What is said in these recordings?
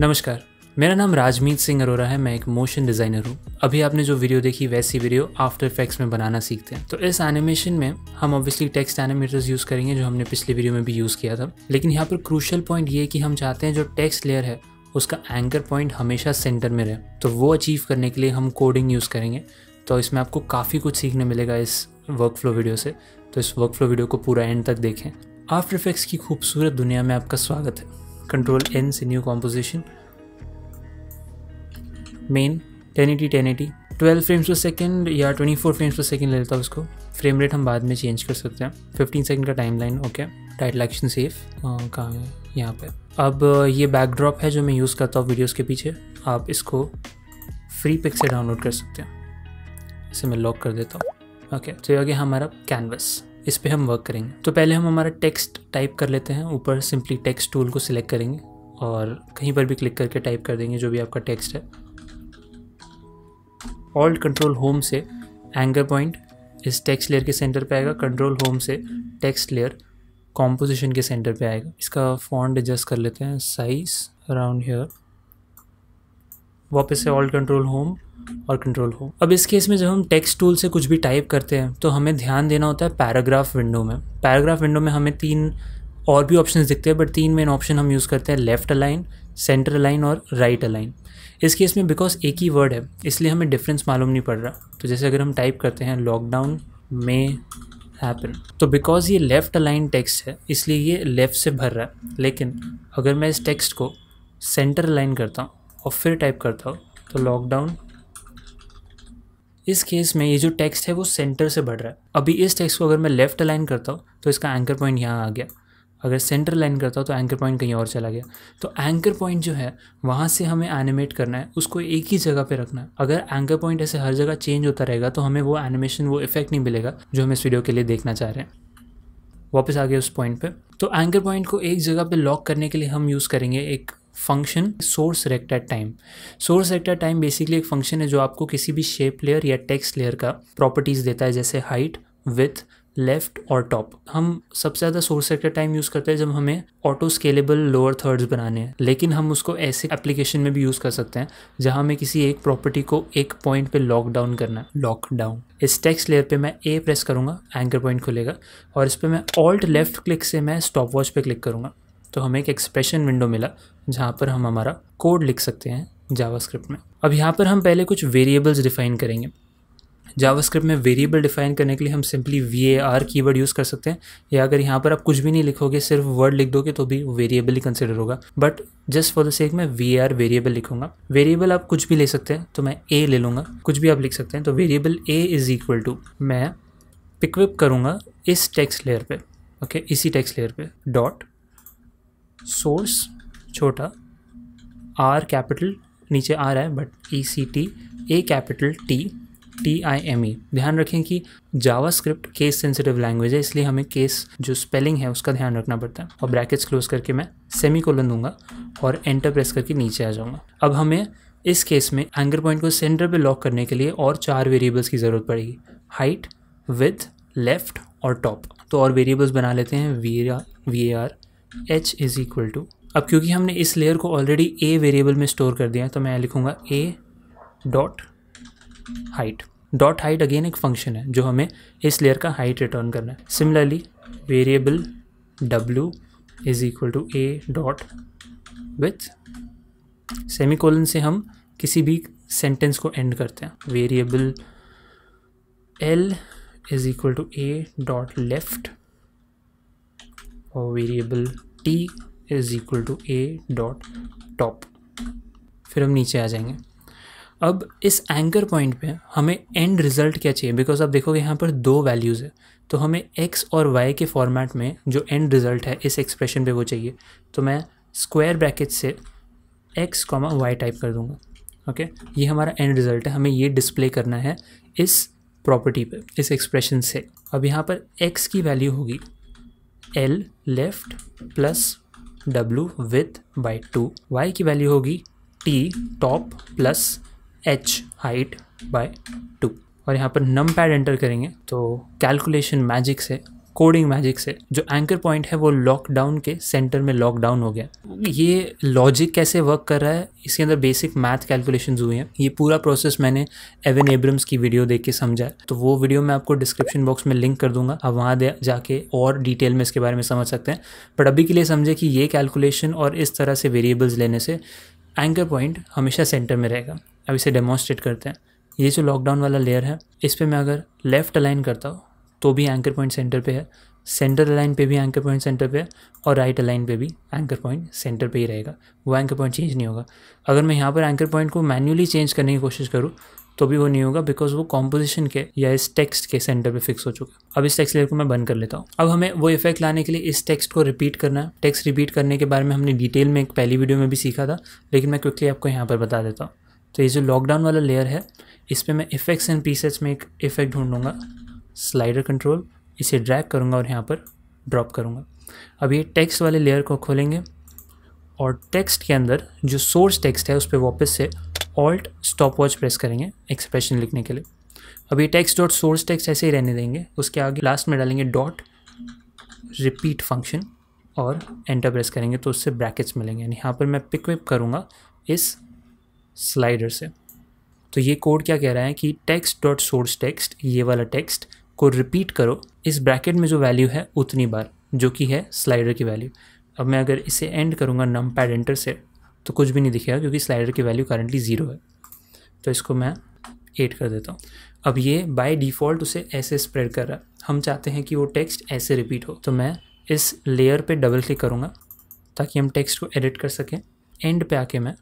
नमस्कार मेरा नाम राजमीत सिंह अरोरा है मैं एक मोशन डिज़ाइनर हूँ अभी आपने जो वीडियो देखी वैसी वीडियो आफ्टर इफेक्ट्स में बनाना सीखते हैं तो इस एनिमेशन में हम ऑब्वियसली टेक्स्ट एनिमेटर्स यूज़ करेंगे जो हमने पिछले वीडियो में भी यूज़ किया था लेकिन यहाँ पर क्रूशल पॉइंट ये कि हम चाहते हैं जो टेक्स्ट लेयर है उसका एंकर पॉइंट हमेशा सेंटर में रहे तो वो अचीव करने के लिए हम कोडिंग यूज़ करेंगे तो इसमें आपको काफ़ी कुछ सीखने मिलेगा इस वर्क फ्लो वीडियो से तो इस वर्क फ्लो वीडियो को पूरा एंड तक देखें आफ्टर इफेक्ट्स की खूबसूरत दुनिया में आपका स्वागत है control N से new composition main 1080 1080 12 frames per second या 24 frames per second ले लेता हूँ उसको फ्रेम रेट हम बाद में चेंज कर सकते हैं 15 सेकंड का time line okay title action safe कहाँ है यहाँ पे अब ये बैकड्रॉप है जो मैं यूज़ करता हूँ वीडियोस के पीछे आप इसको फ्री पिक से डाउनलोड कर सकते हैं इसे मैं लॉक कर देता हूँ ओके तो ये हो गया हमारा कैनवस इस पर हम वर्क करेंगे तो पहले हम हमारा टेक्स्ट टाइप कर लेते हैं ऊपर सिंपली टेक्स्ट टूल को सिलेक्ट करेंगे और कहीं पर भी क्लिक करके टाइप कर देंगे जो भी आपका टेक्स्ट है ऑल्ट कंट्रोल होम से एंगर पॉइंट इस टेक्स्ट लेयर के सेंटर पे आएगा कंट्रोल होम से टेक्स्ट लेयर कॉम्पोजिशन के सेंटर पे आएगा इसका फॉन्ट एडजस्ट कर लेते हैं साइज अराउंड हेयर वापस से ऑल्ट कंट्रोल होम और कंट्रोल होम अब इस केस में जब हम टेक्स्ट टूल से कुछ भी टाइप करते हैं तो हमें ध्यान देना होता है पैराग्राफ विंडो में पैराग्राफ विंडो में हमें तीन और भी ऑप्शन दिखते हैं बट तीन मेन ऑप्शन हम यूज़ करते हैं लेफ्ट अलाइन सेंटर अलाइन और राइट अलाइन इस केस में बिकॉज एक ही वर्ड है इसलिए हमें डिफरेंस मालूम नहीं पड़ रहा तो जैसे अगर हम टाइप करते हैं लॉकडाउन मे हैपन तो बिकॉज ये लेफ़्ट अलाइन टेक्स्ट है इसलिए ये लेफ़्ट से भर रहा है लेकिन अगर मैं इस टेक्स्ट को सेंटर अलाइन करता हूँ और फिर टाइप करता हूँ तो लॉकडाउन इस केस में ये जो टेक्स्ट है वो सेंटर से बढ़ रहा है अभी इस टेक्स्ट को अगर मैं लेफ्ट अलाइन करता हूँ तो इसका एंकर पॉइंट यहाँ आ गया अगर सेंटर लाइन करता हूँ तो एंकर पॉइंट कहीं और चला गया तो एंकर पॉइंट जो है वहाँ से हमें एनिमेट करना है उसको एक ही जगह पे रखना है अगर एंकर पॉइंट ऐसे हर जगह चेंज होता रहेगा तो हमें वो एनिमेशन वो इफेक्ट नहीं मिलेगा जो हम इस वीडियो के लिए देखना चाह रहे हैं वापस आ गए उस पॉइंट पे तो एंकर पॉइंट को एक जगह पे लॉक करने के लिए हम यूज़ करेंगे एक function source rect at time source rect at time basically एक फंक्शन है जो आपको किसी भी शेप लेयर या टेक्स्ट लेयर का प्रॉपर्टीज़ देता है जैसे हाइट विथ लेफ्ट और टॉप हम सबसे ज़्यादा सोर्स सेक्टर टाइम यूज़ करते हैं जब हमें ऑटो स्केलेबल लोअर थर्ड्स बनाने हैं लेकिन हम उसको ऐसे एप्लीकेशन में भी यूज़ कर सकते हैं जहां हमें किसी एक प्रॉपर्टी को एक पॉइंट पे लॉकडाउन करना है लॉकडाउन इस टेक्स्ट लेयर पे मैं ए प्रेस करूँगा एंकर पॉइंट खुलेगा और इस पर मैं ऑल्ट लेफ्ट क्लिक से मैं स्टॉप वॉच पर क्लिक करूँगा तो हमें एक एक्सप्रेशन विंडो मिला जहाँ पर हम हमारा कोड लिख सकते हैं जावास्क्रिप्ट में अब यहाँ पर हम पहले कुछ वेरिएबल्स डिफाइन करेंगे जावास्क्रिप्ट में वेरिएबल डिफाइन करने के लिए हम simply V A R keyword use कर सकते हैं या अगर यहाँ पर आप कुछ भी नहीं लिखोगे सिर्फ वर्ड लिख दोगे तो भी वेरिएबल ही कंसिडर होगा but just for the sake मैं वी ए आर वेरिएबल लिखूंगा वेरिएबल आप कुछ भी ले सकते हैं तो मैं ए ले लूँगा कुछ भी आप लिख सकते हैं तो variable A is equal to मैं पिकअप करूँगा इस टेक्स्ट लेयर पर ओके okay, इसी टेक्स्ट लेयर पर डॉट सोर्स छोटा आर कैपिटल नीचे आ रहा है but E C T A capital T T I M E ध्यान रखें कि JavaScript case sensitive language है इसलिए हमें केस जो स्पेलिंग है उसका ध्यान रखना पड़ता है और ब्रैकेट्स क्लोज करके मैं सेमी कोलन दूंगा और एंटर प्रेस करके नीचे आ जाऊंगा अब हमें इस केस में एंगर पॉइंट को सेंटर पे लॉक करने के लिए और चार वेरिएबल्स की ज़रूरत पड़ेगी हाइट विथ लेफ्ट और टॉप तो और वेरिएबल्स बना लेते हैं V V A R H is equal to अब क्योंकि हमने इस लेयर को ऑलरेडी ए वेरिएबल में स्टोर कर दिया है तो मैं लिखूँगा A dot height dot height again एक फंक्शन है जो हमें इस लेयर का हाइट रिटर्न करना है similarly variable w is equal to A dot width semicolon से हम किसी भी सेंटेंस को एंड करते हैं variable L is equal to A dot left और variable T is equal to A dot top फिर हम नीचे आ जाएंगे अब इस एंकर पॉइंट पे हमें एंड रिजल्ट क्या चाहिए बिकॉज आप देखोगे यहाँ पर दो वैल्यूज़ है तो हमें एक्स और वाई के फॉर्मेट में जो एंड रिजल्ट है इस एक्सप्रेशन पे वो चाहिए तो मैं स्क्वायर ब्रैकेट से एक्स कॉमा वाई टाइप कर दूँगा ओके ये हमारा एंड रिजल्ट है हमें ये डिस्प्ले करना है इस प्रॉपर्टी पे इस एक्सप्रेशन से अब यहाँ पर एक्स की वैल्यू होगी L left plus W width by two Y की वैल्यू होगी T top plus H height by two और यहाँ पर नम पैड एंटर करेंगे तो कैलकुलेशन मैजिक से कोडिंग मैजिक से जो एंकर पॉइंट है वो लॉकडाउन के सेंटर में लॉकडाउन हो गया ये लॉजिक कैसे वर्क कर रहा है इसके अंदर बेसिक मैथ कैलकुलेशन हुई हैं ये पूरा प्रोसेस मैंने एवन एब्रम्स की वीडियो देख के समझा तो वो वीडियो मैं आपको डिस्क्रिप्शन बॉक्स में लिंक कर दूंगा आप वहाँ जाके और डिटेल में इसके बारे में समझ सकते हैं बट अभी के लिए समझे कि ये कैलकुलेशन और इस तरह से वेरिएबल्स लेने से एंकर पॉइंट हमेशा सेंटर में रहेगा अब इसे डेमोन्स्ट्रेट करते हैं ये जो लॉकडाउन वाला लेयर है इस पर मैं अगर लेफ़्ट अलाइन करता हूँ तो भी एंकर पॉइंट सेंटर पे है सेंटर अलाइन पे भी एंकर पॉइंट सेंटर पे है और राइट अलाइन पे भी एंकर पॉइंट सेंटर पे ही रहेगा वो एंकर पॉइंट चेंज नहीं होगा अगर मैं यहाँ पर एंकर पॉइंट को मैन्युअली चेंज करने की कोशिश करूँ तो भी वो नहीं होगा बिकॉज वो कॉम्पोजिशन के या इस टेक्स्ट के सेंटर पे फिक्स हो चुका है अब इस टेक्स्ट लेयर को मैं बंद कर लेता हूँ अब हमें वो इफेक्ट लाने के लिए इस टेक्स्ट को रिपीट करना है टेक्स्ट रिपीट करने के बारे में हमने डिटेल में एक पहली वीडियो में भी सीखा था लेकिन मैं क्विकली आपको यहाँ पर बता देता हूँ तो ये जो लॉकडाउन वाला लेयर है इस पर मैं इफेक्ट्स एंड पीसेट्स में एक इफेक्ट ढूंढूंगा स्लाइडर कंट्रोल इसे ड्रैग करूँगा और यहाँ पर ड्रॉप करूँगा अब ये टेक्स्ट वाले लेयर को खोलेंगे और टेक्स्ट के अंदर जो सोर्स टेक्स्ट है उस पर वापस से ऑल्ट स्टॉप वॉच प्रेस करेंगे एक्सप्रेशन लिखने के लिए अब ये टेक्स्ट डॉट सोर्स टेक्स्ट ऐसे ही रहने देंगे उसके आगे लास्ट में डालेंगे डॉट रिपीट फंक्शन और एंटर प्रेस करेंगे तो उससे ब्रैकेट्स मिलेंगे यानी यहाँ पर मैं पिकअप करूँगा इस स्लाइडर से तो ये कोड क्या कह रहा है कि टेक्स्ट डॉट सोर्स टेक्स्ट ये वाला टेक्स्ट को रिपीट करो इस ब्रैकेट में जो वैल्यू है उतनी बार जो कि है स्लाइडर की वैल्यू अब मैं अगर इसे एंड करूँगा नम पैड एंटर से तो कुछ भी नहीं दिखेगा क्योंकि स्लाइडर की वैल्यू करंटली ज़ीरो है तो इसको मैं एड कर देता हूँ अब ये बाय डिफ़ॉल्ट उसे ऐसे स्प्रेड कर रहा है हम चाहते हैं कि वो टेक्स्ट ऐसे रिपीट हो तो मैं इस लेयर पे डबल क्लिक करूँगा ताकि हम टेक्स्ट को एडिट कर सकें एंड पे आके मैं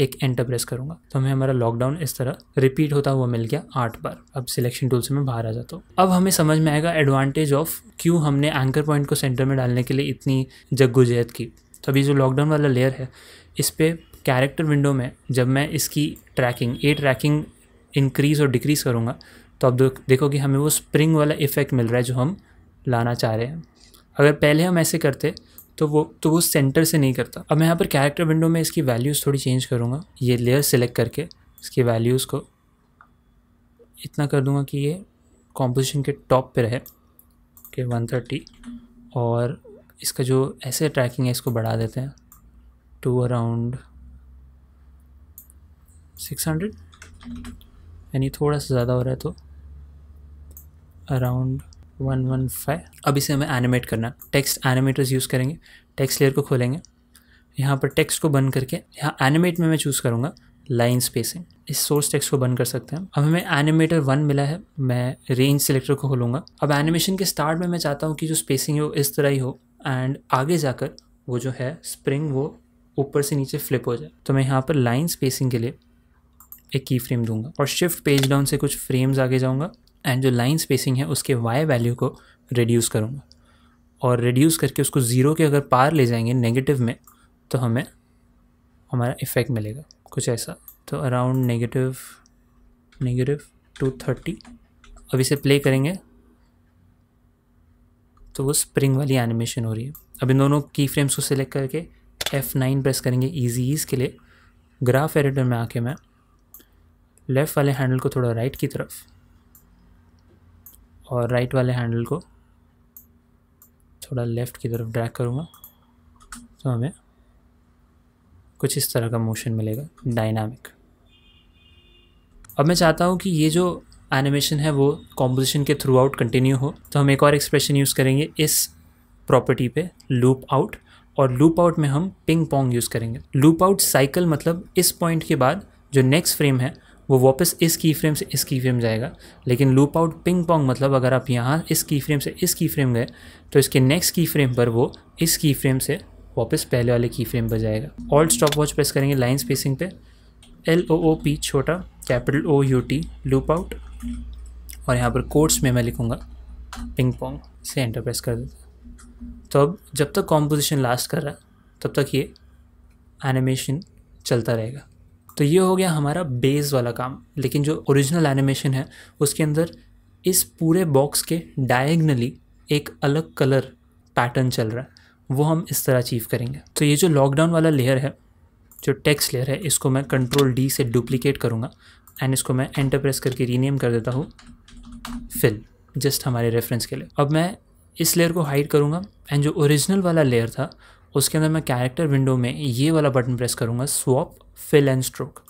एक एंटर प्रेस करूँगा तो हमें हमारा लॉकडाउन इस तरह रिपीट होता हुआ मिल गया आठ बार अब सिलेक्शन टूल से मैं बाहर आ जाता हूँ अब हमें समझ में आएगा एडवांटेज ऑफ क्यों हमने एंकर पॉइंट को सेंटर में डालने के लिए इतनी जगोजहद की तो अभी जो लॉकडाउन वाला लेयर है इस पर कैरेक्टर विंडो में जब मैं इसकी ट्रैकिंग ए ट्रैकिंग इंक्रीज़ और डिक्रीज़ करूँगा तो अब देखो कि हमें वो स्प्रिंग वाला इफेक्ट मिल रहा है जो हम लाना चाह रहे हैं अगर पहले हम ऐसे करते तो वो तो वो सेंटर से नहीं करता अब मैं यहाँ पर कैरेक्टर विंडो में इसकी वैल्यूज़ थोड़ी चेंज करूँगा ये लेयर सेलेक्ट करके इसकी वैल्यूज़ को इतना कर दूँगा कि ये कॉम्पोजिशन के टॉप पे रहे के वन थर्टी और इसका जो ऐसे ट्रैकिंग है इसको बढ़ा देते हैं टू अराउंड सिक्स हंड्रेड यानी थोड़ा सा ज़्यादा हो रहा है तो अराउंड वन वन फाइव अब इसे हमें एनिमेट करना टेक्स्ट एनिमेटर्स यूज़ करेंगे टेक्स्ट लेयर को खोलेंगे यहाँ पर टेक्स्ट को बंद करके यहाँ एनिमेट में मैं चूज़ करूँगा लाइन स्पेसिंग इस सोर्स टेक्स्ट को बंद कर सकते हैं अब हमें एनिमेटर वन मिला है मैं रेंज सिलेक्टर को खोलूँगा अब एनिमेशन के स्टार्ट में मैं चाहता हूँ कि जो स्पेसिंग है वो इस तरह ही हो एंड आगे जाकर वो जो है स्प्रिंग वो ऊपर से नीचे फ्लिप हो जाए तो मैं यहाँ पर लाइन स्पेसिंग के लिए एक की फ्रेम दूंगा और शिफ्ट पेज डाउन से कुछ फ्रेम्स आगे जाऊँगा एंड जो लाइन स्पेसिंग है उसके वाई वैल्यू को रिड्यूस करूँगा और रिड्यूस करके उसको ज़ीरो के अगर पार ले जाएंगे नेगेटिव में तो हमें हमारा इफ़ेक्ट मिलेगा कुछ ऐसा तो around negative negative two thirty अब इसे प्ले करेंगे तो वो स्प्रिंग वाली एनिमेशन हो रही है अब इन दोनों की फ्रेम्स को सिलेक्ट करके एफ़ नाइन प्रेस करेंगे ईजी ईज के लिए ग्राफ एडिटर में आके मैं लेफ़्ट वाले हैंडल को थोड़ा राइट की तरफ और राइट वाले हैंडल को थोड़ा लेफ़्ट की तरफ ड्रैग करूँगा तो हमें कुछ इस तरह का मोशन मिलेगा डायनामिक अब मैं चाहता हूँ कि ये जो एनिमेशन है वो कॉम्पोजिशन के थ्रू आउट कंटिन्यू हो तो हम एक और एक्सप्रेशन यूज़ करेंगे इस प्रॉपर्टी पे लूप आउट और लूप आउट में हम पिंग पोंग यूज़ करेंगे लूप आउट साइकिल मतलब इस पॉइंट के बाद जो नेक्स्ट फ्रेम है वो वापस इस की फ्रेम से इस की फ्रेम जाएगा लेकिन लूप आउट पिंग पोंग मतलब अगर आप यहाँ इस की फ्रेम से इस की फ्रेम गए तो इसके नेक्स्ट की फ्रेम पर वो इस की फ्रेम से वापस पहले वाले की फ्रेम पर जाएगा ऑल स्टॉप वॉच प्रेस करेंगे लाइन स्पेसिंग पे एल ओ ओ पी छोटा capital O U T loop out और यहाँ पर कोर्ट्स में मैं लिखूँगा पिंग पोंग इसे एंटर प्रेस कर देता तो अब जब तक कॉम्पोजिशन लास्ट कर रहा है तब तक ये एनिमेशन चलता रहेगा तो ये हो गया हमारा बेस वाला काम लेकिन जो ओरिजिनल एनिमेशन है उसके अंदर इस पूरे बॉक्स के डायगनली एक अलग कलर पैटर्न चल रहा है वो हम इस तरह अचीव करेंगे तो ये जो लॉकडाउन वाला लेयर है जो टेक्स्ट लेयर है इसको मैं कंट्रोल डी से डुप्लीकेट करूँगा एंड इसको मैं एंटर प्रेस करके रीनेम कर देता हूँ फिल जस्ट हमारे रेफरेंस के लिए अब मैं इस लेयर को हाइड करूँगा एंड जो ओरिजिनल वाला लेयर था उसके अंदर मैं कैरेक्टर विंडो में ये वाला बटन प्रेस करूँगा स्वॉप फिल एंड स्ट्रोक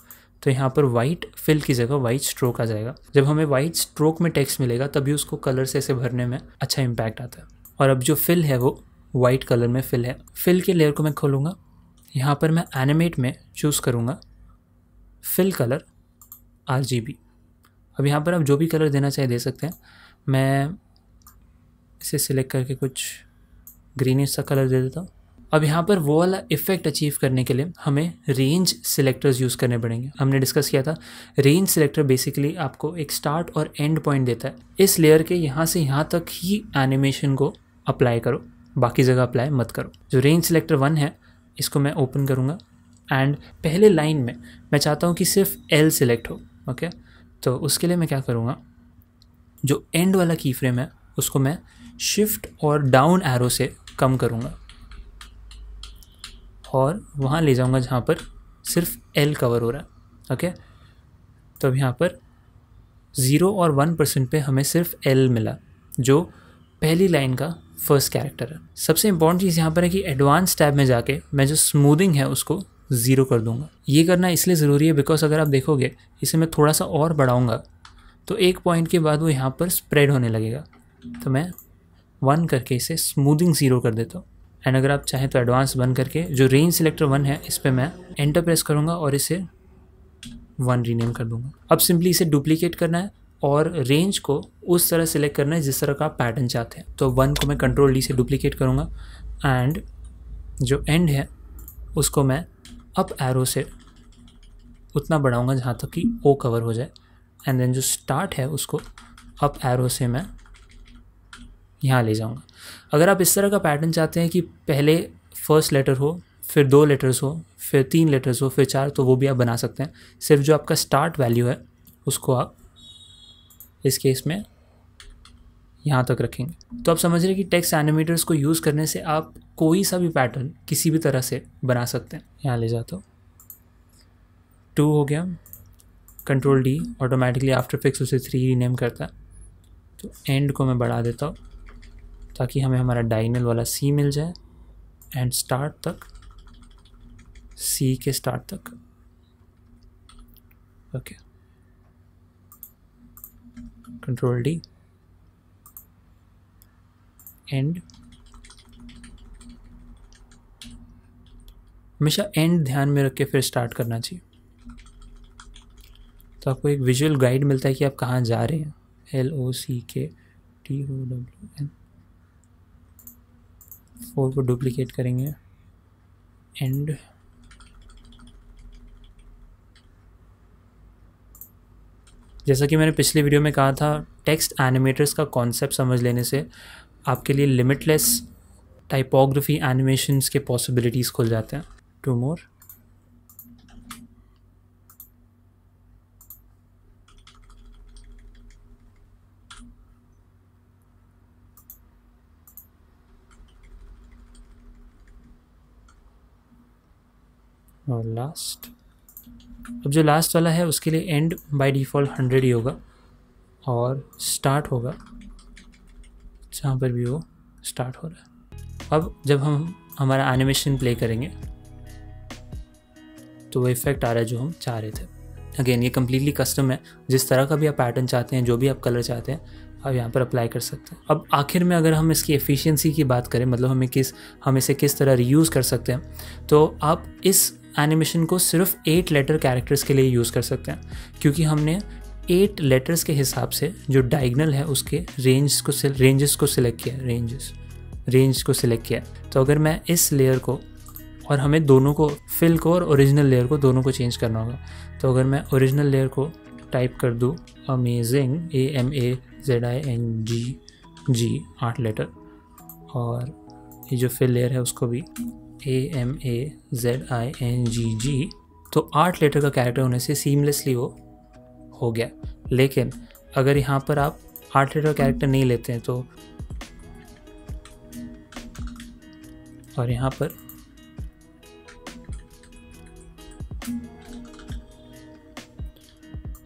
तो यहाँ पर वाइट फिल की जगह वाइट स्ट्रोक आ जाएगा जब हमें वाइट स्ट्रोक में टेक्स्ट मिलेगा तभी उसको कलर से ऐसे भरने में अच्छा इम्पैक्ट आता है और अब जो फिल है वो वाइट कलर में फिल है फिल के लेयर को मैं खोलूँगा यहाँ पर मैं एनिमेट में चूज़ करूँगा फिल कलर आर अब यहाँ पर आप जो भी कलर देना चाहे दे सकते हैं मैं इसे सिलेक्ट करके कुछ ग्रीनिश सा कलर दे देता हूँ अब यहाँ पर वो वाला इफेक्ट अचीव करने के लिए हमें रेंज सिलेक्टर्स यूज़ करने पड़ेंगे हमने डिस्कस किया था रेंज सिलेक्टर बेसिकली आपको एक स्टार्ट और एंड पॉइंट देता है इस लेयर के यहाँ से यहाँ तक ही एनिमेशन को अप्लाई करो बाकी जगह अप्लाई मत करो जो रेंज सिलेक्टर वन है इसको मैं ओपन करूँगा एंड पहले लाइन में मैं चाहता हूँ कि सिर्फ एल सिलेक्ट हो ओके तो उसके लिए मैं क्या करूँगा जो एंड वाला की फ्रेम है उसको मैं शिफ्ट और डाउन एरो से कम करूँगा और वहाँ ले जाऊँगा जहाँ पर सिर्फ एल कवर हो रहा है ओके तो अब यहाँ पर ज़ीरो और वन परसेंट पर हमें सिर्फ एल मिला जो पहली लाइन का फर्स्ट कैरेक्टर है सबसे इंपॉर्टेंट चीज़ यहाँ पर है कि एडवांस टैब में जाके मैं जो स्मूदिंग है उसको ज़ीरो कर दूंगा ये करना इसलिए ज़रूरी है बिकॉज अगर आप देखोगे इसे मैं थोड़ा सा और बढ़ाऊँगा तो एक पॉइंट के बाद वो यहाँ पर स्प्रेड होने लगेगा तो मैं वन करके इसे स्मूदिंग ज़ीरो कर देता हूँ एंड अगर आप चाहें तो एडवांस बन करके जो रेंज सिलेक्टर वन है इस पर मैं एंटर प्रेस करूँगा और इसे वन रीनेम कर दूँगा अब सिंपली इसे डुप्लीकेट करना है और रेंज को उस तरह सेलेक्ट करना है जिस तरह का पैटर्न चाहते हैं तो वन को मैं कंट्रोल डी से डुप्लीकेट करूँगा एंड जो एंड है उसको मैं अप एरो से उतना बढ़ाऊँगा जहाँ तक कि ओ कवर हो जाए एंड देन जो स्टार्ट है उसको अप एरो से मैं यहाँ ले जाऊँगा अगर आप इस तरह का पैटर्न चाहते हैं कि पहले फर्स्ट लेटर हो फिर दो लेटर्स हो फिर तीन लेटर्स हो फिर चार तो वो भी आप बना सकते हैं सिर्फ जो आपका स्टार्ट वैल्यू है उसको आप इस केस में यहाँ तक रखेंगे तो आप समझ रहे हैं कि टेक्स्ट एनिमेटर्स को यूज़ करने से आप कोई सा भी पैटर्न किसी भी तरह से बना सकते हैं यहाँ ले जाता हूँ टू हो गया control D automatically after fix उसे थ्री रीनेम करता है तो एंड को मैं बढ़ा देता हूँ ताकि हमें हमारा डाइनल वाला सी मिल जाए एंड स्टार्ट तक सी के स्टार्ट तक ओके कंट्रोल डी एंड हमेशा एंड ध्यान में रख के फिर स्टार्ट करना चाहिए तो आपको एक विजुअल गाइड मिलता है कि आप कहाँ जा रहे हैं L O C K T O W N four को डुप्लीकेट करेंगे एंड जैसा कि मैंने पिछले वीडियो में कहा था टेक्स्ट एनिमेटर्स का कॉन्सेप्ट समझ लेने से आपके लिए लिमिटलेस टाइपोग्राफी एनिमेशंस के पॉसिबिलिटीज़ खुल जाते हैं टू मोर और लास्ट अब जो लास्ट वाला है उसके लिए एंड बाय डिफ़ॉल्ट हंड्रेड ही होगा और स्टार्ट होगा जहाँ पर भी वो स्टार्ट हो रहा है अब जब हम हमारा एनिमेशन प्ले करेंगे तो वो इफ़ेक्ट आ रहा है जो हम चाह रहे थे अगेन ये कम्प्लीटली कस्टम है जिस तरह का भी आप पैटर्न चाहते हैं जो भी आप कलर चाहते हैं आप यहाँ पर अप्लाई कर सकते हैं अब आखिर में अगर हम इसकी एफिशिएंसी की बात करें मतलब हमें किस हम इसे किस तरह रीयूज़ कर सकते हैं तो आप इस एनिमेशन को सिर्फ एट लेटर कैरेक्टर्स के लिए यूज़ कर सकते हैं क्योंकि हमने एट लेटर्स के हिसाब से जो डाइगनल है उसके रेंज को रेंजेस को सिलेक्ट किया रेंजेस रेंज को सिलेक्ट किया तो अगर मैं इस लेयर को और हमें दोनों को फिल को और ओरिजिनल लेयर को दोनों को चेंज करना होगा तो अगर मैं ओरिजिनल लेयर को टाइप कर दूँ amazing A M A Z I N G G आठ लेटर और ये जो फिल लेयर है उसको भी A M A Z I N G G तो आठ लेटर का कैरेक्टर होने से सीमलेसली वो हो गया लेकिन अगर यहाँ पर आप आठ लेटर का कैरेक्टर नहीं लेते हैं तो और यहाँ पर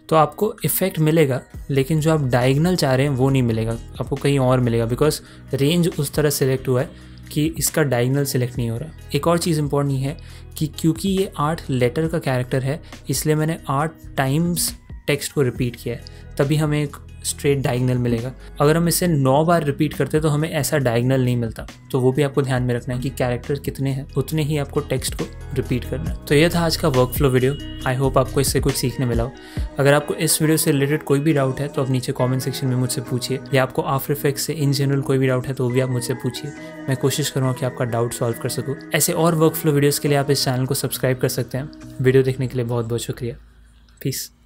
तो आपको इफ़ेक्ट मिलेगा लेकिन जो आप डायगनल चाह रहे हैं वो नहीं मिलेगा आपको कहीं और मिलेगा बिकॉज रेंज उस तरह सेलेक्ट हुआ है कि इसका डायगनल सेलेक्ट नहीं हो रहा एक और चीज़ इम्पॉर्टेंट ये है कि क्योंकि ये आठ लेटर का कैरेक्टर है इसलिए मैंने आठ टाइम्स टेक्स्ट को रिपीट किया है तभी हमें एक स्ट्रेट डायगनल मिलेगा अगर हम इसे नौ बार रिपीट करते तो हमें ऐसा डायगनल नहीं मिलता तो वो भी आपको ध्यान में रखना है कि कैरेक्टर कितने हैं उतने ही आपको टेक्स्ट को रिपीट करना है तो ये था आज का workflow video I hope आपको इससे कुछ सीखने मिला हो अगर आपको इस वीडियो से रिलेटेड कोई भी डाउट है तो आप नीचे कॉमेंट सेक्शन में मुझसे पूछिए या आपको आफ्टर इफेक्ट से इन जनरल कोई भी डाउट है तो वो भी आप मुझसे पूछिए मैं कोशिश करूँगा कि आपका डाउट सॉल्व कर सकूँ ऐसे और वर्क फ्लो वीडियोज़ के लिए आप इस चैनल को सब्सक्राइब कर सकते हैं वीडियो देखने के लिए बहुत बहुत शुक्रिया पीस